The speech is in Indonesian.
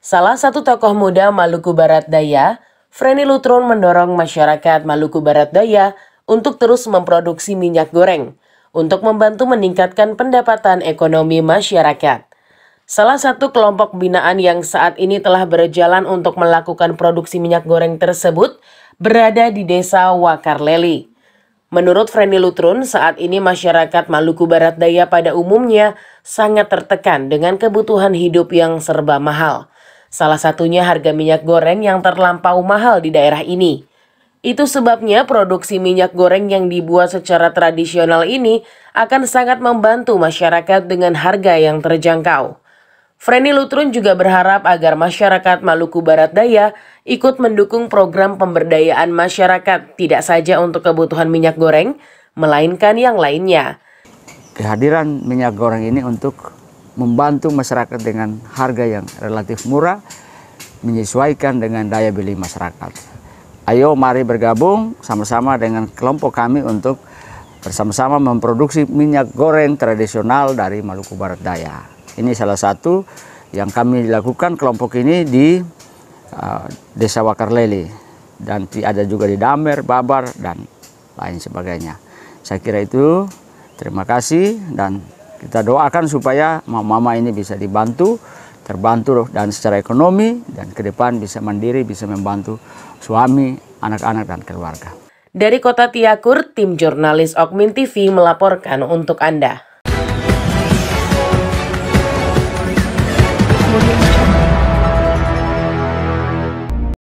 Salah satu tokoh muda Maluku Barat Daya, Freni Lutron mendorong masyarakat Maluku Barat Daya untuk terus memproduksi minyak goreng untuk membantu meningkatkan pendapatan ekonomi masyarakat. Salah satu kelompok binaan yang saat ini telah berjalan untuk melakukan produksi minyak goreng tersebut berada di Desa Wakarleli. Menurut Freni Lutrun, saat ini masyarakat Maluku Barat Daya pada umumnya sangat tertekan dengan kebutuhan hidup yang serba mahal. Salah satunya harga minyak goreng yang terlampau mahal di daerah ini. Itu sebabnya produksi minyak goreng yang dibuat secara tradisional ini akan sangat membantu masyarakat dengan harga yang terjangkau. Freni Lutrun juga berharap agar masyarakat Maluku Barat Daya ikut mendukung program pemberdayaan masyarakat tidak saja untuk kebutuhan minyak goreng, melainkan yang lainnya. Kehadiran minyak goreng ini untuk membantu masyarakat dengan harga yang relatif murah, menyesuaikan dengan daya beli masyarakat. Ayo mari bergabung sama-sama dengan kelompok kami untuk bersama-sama memproduksi minyak goreng tradisional dari Maluku Barat Daya. Ini salah satu yang kami lakukan kelompok ini di uh, Desa Wakarlele dan ada juga di Damer, Babar dan lain sebagainya. Saya kira itu terima kasih dan kita doakan supaya mama-mama ini bisa dibantu, terbantu dan secara ekonomi dan ke depan bisa mandiri, bisa membantu suami, anak-anak dan keluarga. Dari Kota Tiakur, tim jurnalis Okmin TV melaporkan untuk Anda.